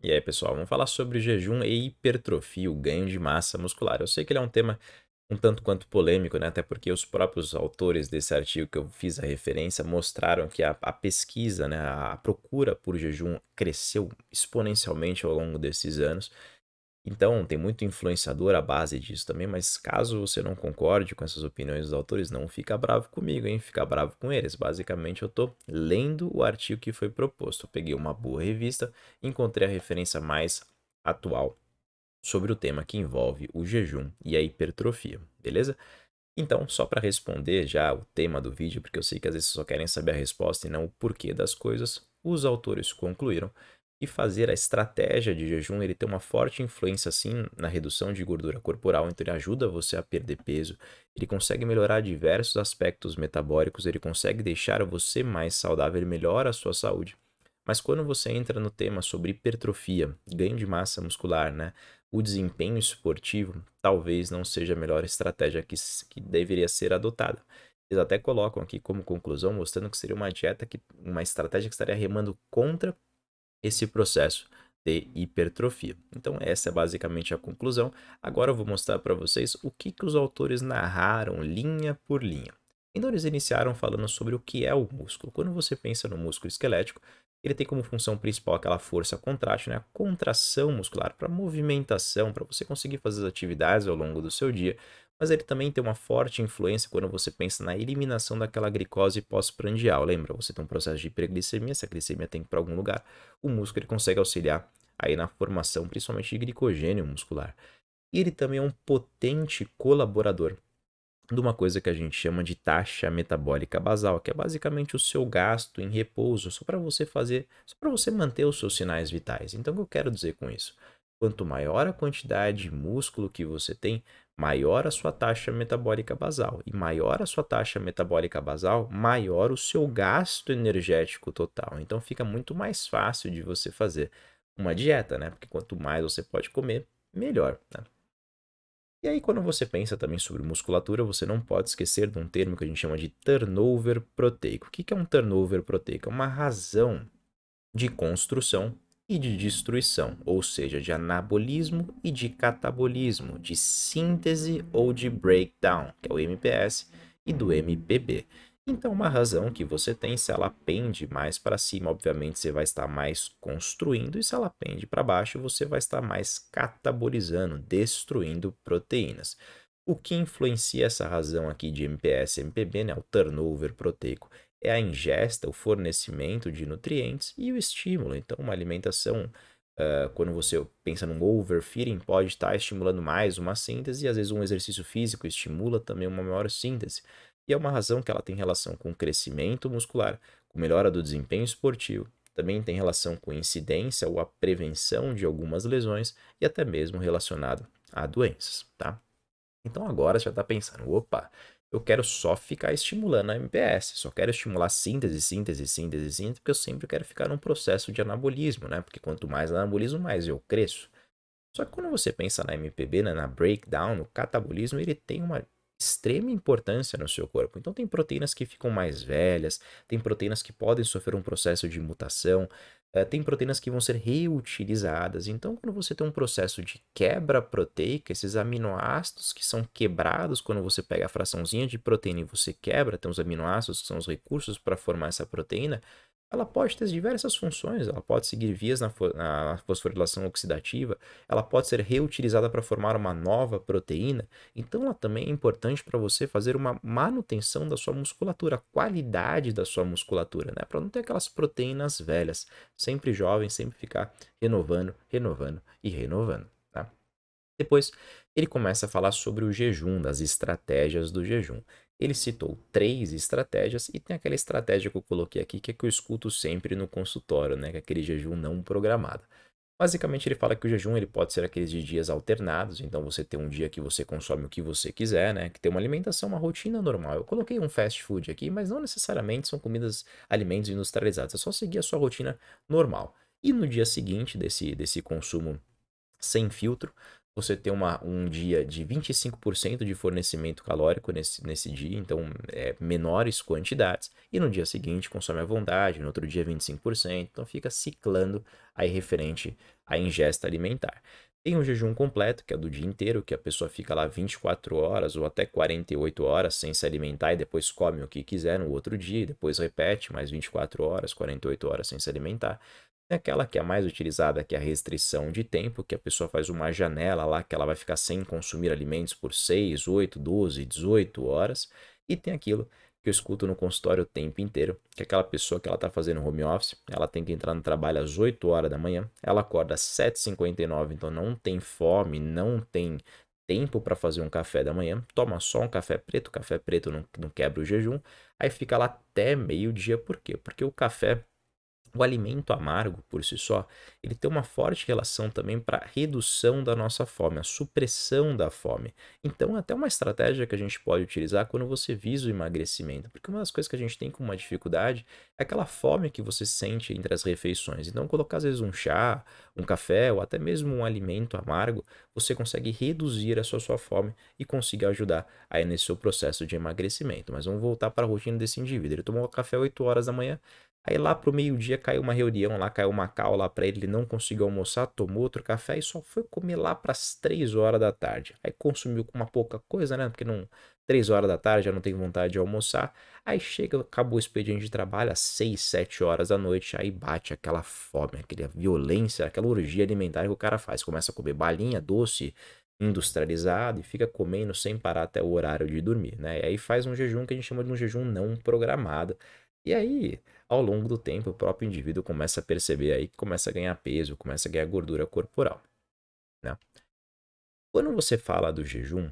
E aí, pessoal, vamos falar sobre jejum e hipertrofia, o ganho de massa muscular. Eu sei que ele é um tema um tanto quanto polêmico, né? Até porque os próprios autores desse artigo que eu fiz a referência mostraram que a, a pesquisa, né, a procura por jejum cresceu exponencialmente ao longo desses anos. Então, tem muito influenciador à base disso também, mas caso você não concorde com essas opiniões dos autores, não fica bravo comigo, hein? Fica bravo com eles. Basicamente, eu estou lendo o artigo que foi proposto. Eu peguei uma boa revista, encontrei a referência mais atual sobre o tema que envolve o jejum e a hipertrofia, beleza? Então, só para responder já o tema do vídeo, porque eu sei que às vezes só querem saber a resposta e não o porquê das coisas, os autores concluíram e fazer a estratégia de jejum ele tem uma forte influência sim na redução de gordura corporal, então ele ajuda você a perder peso, ele consegue melhorar diversos aspectos metabólicos, ele consegue deixar você mais saudável, ele melhora a sua saúde. Mas quando você entra no tema sobre hipertrofia, ganho de massa muscular, né, o desempenho esportivo, talvez não seja a melhor estratégia que, que deveria ser adotada. Eles até colocam aqui como conclusão, mostrando que seria uma dieta que uma estratégia que estaria remando contra esse processo de hipertrofia. Então essa é basicamente a conclusão. Agora eu vou mostrar para vocês o que, que os autores narraram linha por linha. Então eles iniciaram falando sobre o que é o músculo. Quando você pensa no músculo esquelético, ele tem como função principal aquela força contrátil, né? a contração muscular para movimentação, para você conseguir fazer as atividades ao longo do seu dia mas ele também tem uma forte influência quando você pensa na eliminação daquela glicose pós-prandial. Lembra, você tem um processo de hiperglicemia, essa glicemia tem que ir para algum lugar, o músculo ele consegue auxiliar aí na formação principalmente de glicogênio muscular. E ele também é um potente colaborador de uma coisa que a gente chama de taxa metabólica basal, que é basicamente o seu gasto em repouso, só para você fazer, só para você manter os seus sinais vitais. Então o que eu quero dizer com isso? Quanto maior a quantidade de músculo que você tem, maior a sua taxa metabólica basal. E maior a sua taxa metabólica basal, maior o seu gasto energético total. Então fica muito mais fácil de você fazer uma dieta, né? Porque quanto mais você pode comer, melhor. Né? E aí, quando você pensa também sobre musculatura, você não pode esquecer de um termo que a gente chama de turnover proteico. O que é um turnover proteico? É uma razão de construção e de destruição, ou seja, de anabolismo e de catabolismo, de síntese ou de breakdown, que é o MPS, e do MPB. Então, uma razão que você tem, se ela pende mais para cima, obviamente você vai estar mais construindo, e se ela pende para baixo, você vai estar mais catabolizando, destruindo proteínas. O que influencia essa razão aqui de MPS, MPB, né? o turnover proteico, é a ingesta, o fornecimento de nutrientes e o estímulo. Então, uma alimentação, uh, quando você pensa num overfeeding, pode estar tá estimulando mais uma síntese, e às vezes um exercício físico estimula também uma maior síntese. E é uma razão que ela tem relação com o crescimento muscular, com melhora do desempenho esportivo, também tem relação com incidência ou a prevenção de algumas lesões e até mesmo relacionado a doenças, tá? Então agora você já está pensando, opa, eu quero só ficar estimulando a MPS, só quero estimular síntese, síntese, síntese, síntese, porque eu sempre quero ficar num processo de anabolismo, né? Porque quanto mais anabolismo, mais eu cresço. Só que quando você pensa na MPB, né, na breakdown, no catabolismo, ele tem uma extrema importância no seu corpo. Então tem proteínas que ficam mais velhas, tem proteínas que podem sofrer um processo de mutação, eh, tem proteínas que vão ser reutilizadas. Então, quando você tem um processo de quebra proteica, esses aminoácidos que são quebrados quando você pega a fraçãozinha de proteína e você quebra, tem os aminoácidos que são os recursos para formar essa proteína, ela pode ter diversas funções, ela pode seguir vias na, na fosforilação oxidativa, ela pode ser reutilizada para formar uma nova proteína, então ela também é importante para você fazer uma manutenção da sua musculatura, a qualidade da sua musculatura, né? para não ter aquelas proteínas velhas, sempre jovem, sempre ficar renovando, renovando e renovando. Tá? Depois ele começa a falar sobre o jejum, das estratégias do jejum. Ele citou três estratégias e tem aquela estratégia que eu coloquei aqui, que é que eu escuto sempre no consultório, né? Que é aquele jejum não programado. Basicamente, ele fala que o jejum ele pode ser aqueles de dias alternados, então você tem um dia que você consome o que você quiser, né? Que tem uma alimentação, uma rotina normal. Eu coloquei um fast food aqui, mas não necessariamente são comidas, alimentos industrializados, é só seguir a sua rotina normal. E no dia seguinte desse, desse consumo sem filtro, você ter uma, um dia de 25% de fornecimento calórico nesse, nesse dia, então é, menores quantidades, e no dia seguinte consome à vontade, no outro dia 25%, então fica ciclando aí referente à ingesta alimentar. Tem o jejum completo, que é do dia inteiro, que a pessoa fica lá 24 horas ou até 48 horas sem se alimentar e depois come o que quiser no outro dia, depois repete mais 24 horas, 48 horas sem se alimentar. É aquela que é mais utilizada, que é a restrição de tempo, que a pessoa faz uma janela lá que ela vai ficar sem consumir alimentos por 6, 8, 12, 18 horas. E tem aquilo que eu escuto no consultório o tempo inteiro, que é aquela pessoa que ela está fazendo home office, ela tem que entrar no trabalho às 8 horas da manhã, ela acorda às 7h59, então não tem fome, não tem tempo para fazer um café da manhã, toma só um café preto, café preto não, não quebra o jejum, aí fica lá até meio-dia, por quê? Porque o café o alimento amargo, por si só, ele tem uma forte relação também para a redução da nossa fome, a supressão da fome. Então, é até uma estratégia que a gente pode utilizar quando você visa o emagrecimento, porque uma das coisas que a gente tem com uma dificuldade é aquela fome que você sente entre as refeições. Então, colocar às vezes um chá, um café ou até mesmo um alimento amargo, você consegue reduzir a sua, sua fome e conseguir ajudar aí nesse seu processo de emagrecimento. Mas vamos voltar para a rotina desse indivíduo. Ele tomou café 8 horas da manhã, Aí lá pro meio-dia caiu uma reunião, lá caiu uma call lá pra ele, ele não conseguiu almoçar, tomou outro café e só foi comer lá pras 3 horas da tarde. Aí consumiu com uma pouca coisa, né? Porque não 3 horas da tarde já não tem vontade de almoçar. Aí chega, acabou o expediente de trabalho às 6, 7 horas da noite, aí bate aquela fome, aquela violência, aquela urgia alimentar que o cara faz. Começa a comer balinha, doce, industrializado e fica comendo sem parar até o horário de dormir, né? E aí faz um jejum que a gente chama de um jejum não programado. E aí, ao longo do tempo, o próprio indivíduo começa a perceber aí que começa a ganhar peso, começa a ganhar gordura corporal. Né? Quando você fala do jejum,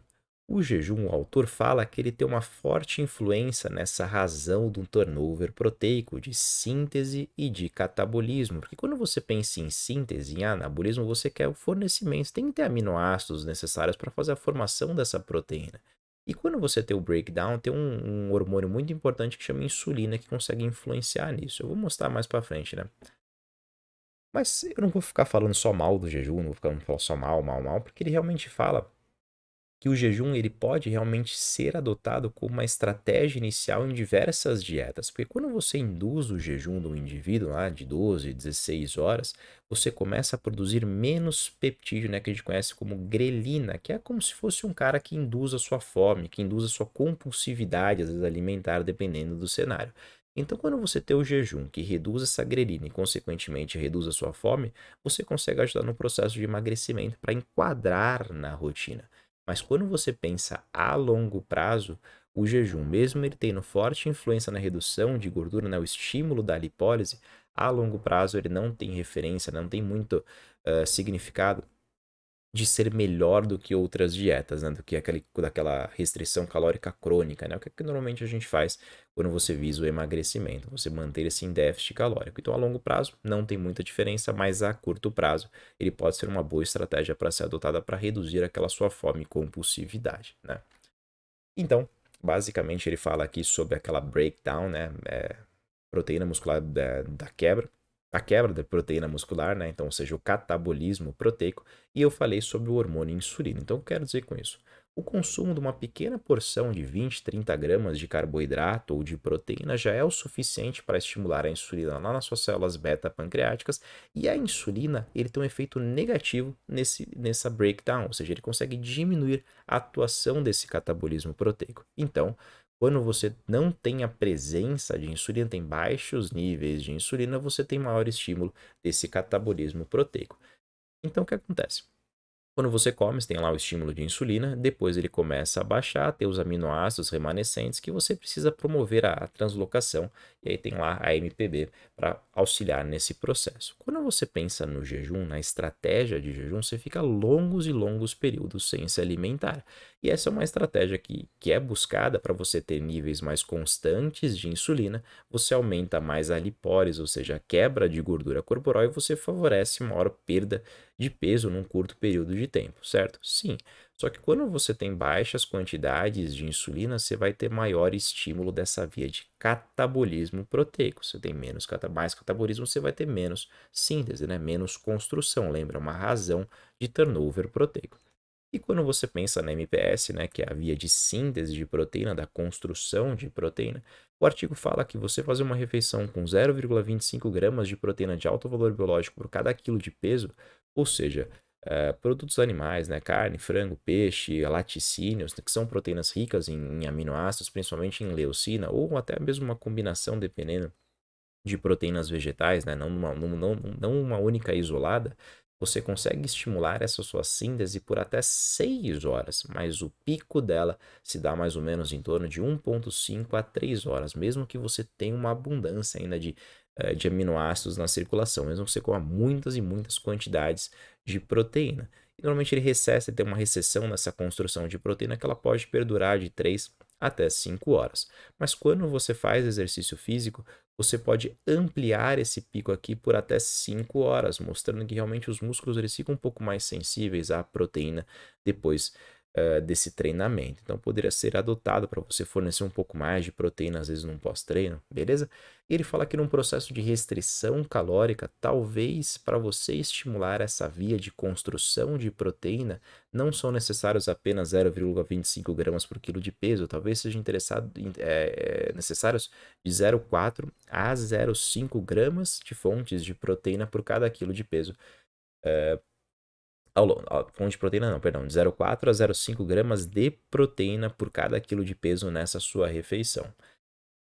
o jejum, o autor fala que ele tem uma forte influência nessa razão do turnover proteico, de síntese e de catabolismo. Porque quando você pensa em síntese, em anabolismo, você quer o fornecimento, tem que ter aminoácidos necessários para fazer a formação dessa proteína. E quando você tem o breakdown, tem um, um, hormônio muito importante que chama insulina que consegue influenciar nisso. Eu vou mostrar mais para frente, né? Mas eu não vou ficar falando só mal do jejum, não vou ficar falando só mal, mal, mal, porque ele realmente fala que o jejum ele pode realmente ser adotado como uma estratégia inicial em diversas dietas, porque quando você induz o jejum do indivíduo lá de 12, 16 horas, você começa a produzir menos peptídeo, né, que a gente conhece como grelina, que é como se fosse um cara que induz a sua fome, que induz a sua compulsividade às vezes alimentar dependendo do cenário. Então, quando você tem o jejum que reduz essa grelina e, consequentemente, reduz a sua fome, você consegue ajudar no processo de emagrecimento para enquadrar na rotina. Mas quando você pensa a longo prazo, o jejum, mesmo ele tendo forte influência na redução de gordura, né, o estímulo da lipólise, a longo prazo ele não tem referência, não tem muito uh, significado de ser melhor do que outras dietas, né? Do que aquele, daquela restrição calórica crônica, né? O que, é que normalmente a gente faz quando você visa o emagrecimento, você manter esse em déficit calórico. Então, a longo prazo não tem muita diferença, mas a curto prazo ele pode ser uma boa estratégia para ser adotada para reduzir aquela sua fome e compulsividade, né? Então, basicamente ele fala aqui sobre aquela breakdown, né? É, proteína muscular da, da quebra, a quebra da proteína muscular, né? Então, ou seja, o catabolismo proteico, e eu falei sobre o hormônio insulina. Então, eu quero dizer com isso? O consumo de uma pequena porção de 20, 30 gramas de carboidrato ou de proteína já é o suficiente para estimular a insulina lá nas suas células beta-pancreáticas e a insulina ele tem um efeito negativo nesse, nessa breakdown, ou seja, ele consegue diminuir a atuação desse catabolismo proteico. Então, quando você não tem a presença de insulina, tem baixos níveis de insulina, você tem maior estímulo desse catabolismo proteico. Então, o que acontece? Quando você come, você tem lá o estímulo de insulina, depois ele começa a baixar, tem os aminoácidos remanescentes que você precisa promover a translocação, e aí tem lá a MPB para auxiliar nesse processo. Quando você pensa no jejum, na estratégia de jejum, você fica longos e longos períodos sem se alimentar. E essa é uma estratégia que, que é buscada para você ter níveis mais constantes de insulina, você aumenta mais a lipólise, ou seja, a quebra de gordura corporal, e você favorece maior perda de peso num curto período de tempo, certo? Sim. Só que quando você tem baixas quantidades de insulina, você vai ter maior estímulo dessa via de catabolismo proteico. Você tem menos mais catabolismo, você vai ter menos síntese, né? menos construção. Lembra, uma razão de turnover proteico. E quando você pensa na MPS, né, que é a via de síntese de proteína, da construção de proteína, o artigo fala que você fazer uma refeição com 0,25 gramas de proteína de alto valor biológico por cada quilo de peso, ou seja, é, produtos animais, né, carne, frango, peixe, laticínios, que são proteínas ricas em, em aminoácidos, principalmente em leucina, ou até mesmo uma combinação, dependendo de proteínas vegetais, né? não, não, não, não uma única isolada, você consegue estimular essa sua síntese por até 6 horas, mas o pico dela se dá mais ou menos em torno de 1,5 a 3 horas, mesmo que você tenha uma abundância ainda de, eh, de aminoácidos na circulação, mesmo que você coma muitas e muitas quantidades de proteína. E normalmente ele recessa, tem uma recessão nessa construção de proteína que ela pode perdurar de 3 até 5 horas. Mas quando você faz exercício físico, você pode ampliar esse pico aqui por até 5 horas, mostrando que realmente os músculos eles ficam um pouco mais sensíveis à proteína depois uh, desse treinamento. Então, poderia ser adotado para você fornecer um pouco mais de proteína, às vezes, num pós-treino, beleza? E ele fala que num processo de restrição calórica, talvez para você estimular essa via de construção de proteína, não são necessários apenas 0,25 gramas por quilo de peso, talvez seja interessado, é, necessários de 0,4 a 0,5 gramas de fontes de proteína por cada quilo de peso. Uh, fonte de proteína não, perdão, de 0,4 a 0,5 gramas de proteína por cada quilo de peso nessa sua refeição.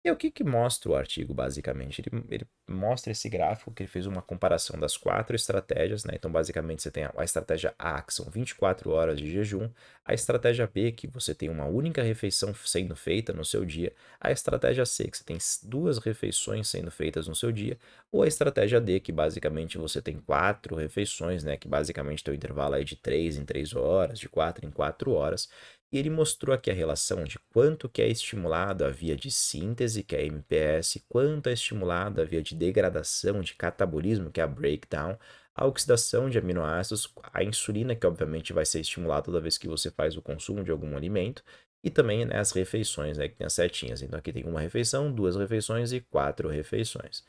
E o que, que mostra o artigo, basicamente? Ele, ele, mostra esse gráfico que ele fez uma comparação das quatro estratégias, né? Então, basicamente, você tem a, a estratégia A, que são 24 horas de jejum, a estratégia B, que você tem uma única refeição sendo feita no seu dia, a estratégia C, que você tem duas refeições sendo feitas no seu dia, ou a estratégia D, que basicamente você tem quatro refeições, né? Que basicamente tem um intervalo aí é de 3 em 3 horas, de 4 em 4 horas, e ele mostrou aqui a relação de quanto que é estimulada a via de síntese, que é a MPS, quanto é estimulada a via de degradação, de catabolismo, que é a breakdown, a oxidação de aminoácidos, a insulina, que obviamente vai ser estimulada toda vez que você faz o consumo de algum alimento, e também né, as refeições, né, que tem as setinhas. Então aqui tem uma refeição, duas refeições e quatro refeições.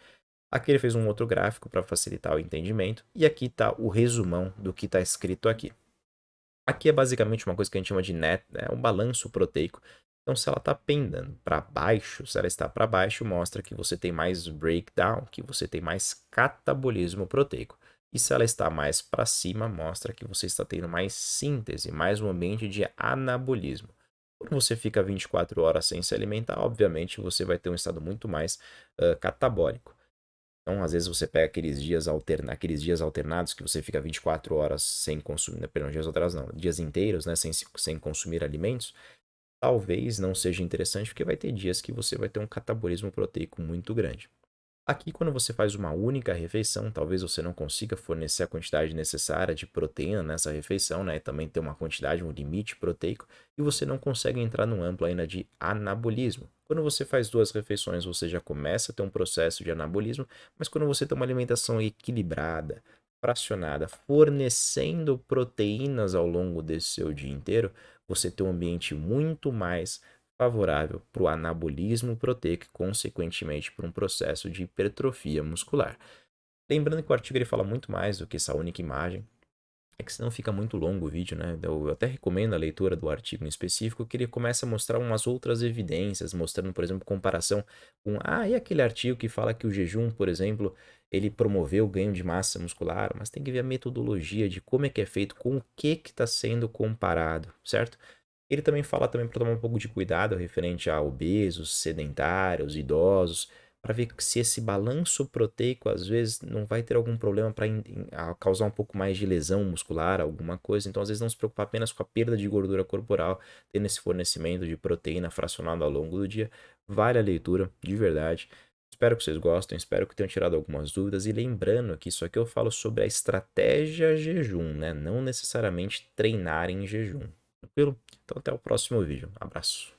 Aqui ele fez um outro gráfico para facilitar o entendimento, e aqui está o resumão do que está escrito aqui. Aqui é basicamente uma coisa que a gente chama de net, né, um balanço proteico. Então, se ela está pendendo para baixo, se ela está para baixo, mostra que você tem mais breakdown, que você tem mais catabolismo proteico. E se ela está mais para cima, mostra que você está tendo mais síntese, mais um ambiente de anabolismo. Quando você fica 24 horas sem se alimentar, obviamente você vai ter um estado muito mais uh, catabólico. Então, às vezes você pega aqueles dias, alterna, aqueles dias alternados que você fica 24 horas sem consumir, né, perdão, dias alterados não, dias inteiros, né, sem, sem consumir alimentos, talvez não seja interessante porque vai ter dias que você vai ter um catabolismo proteico muito grande. Aqui, quando você faz uma única refeição, talvez você não consiga fornecer a quantidade necessária de proteína nessa refeição, né? E também ter uma quantidade, um limite proteico, e você não consegue entrar no amplo ainda de anabolismo. Quando você faz duas refeições, você já começa a ter um processo de anabolismo, mas quando você tem uma alimentação equilibrada, fracionada, fornecendo proteínas ao longo desse seu dia inteiro, você tem um ambiente muito mais favorável para o anabolismo proteico e, consequentemente, para um processo de hipertrofia muscular. Lembrando que o artigo ele fala muito mais do que essa única imagem. É que senão fica muito longo o vídeo, né? Eu até recomendo a leitura do artigo em específico, que ele começa a mostrar umas outras evidências, mostrando, por exemplo, comparação com. Ah, e aquele artigo que fala que o jejum, por exemplo, ele promoveu o ganho de massa muscular, mas tem que ver a metodologia de como é que é feito, com o que que está sendo comparado, certo? Ele também fala também para tomar um pouco de cuidado referente a obesos, sedentários, idosos, para ver se esse balanço proteico às vezes não vai ter algum problema para causar um pouco mais de lesão muscular, alguma coisa. Então, às vezes, não se preocupar apenas com a perda de gordura corporal, tendo esse fornecimento de proteína fracionada ao longo do dia. Vale a leitura, de verdade. Espero que vocês gostem, espero que tenham tirado algumas dúvidas. E lembrando que isso aqui eu falo sobre a estratégia jejum, né? Não necessariamente treinar em jejum. Tranquilo? Então, até o próximo vídeo. Abraço.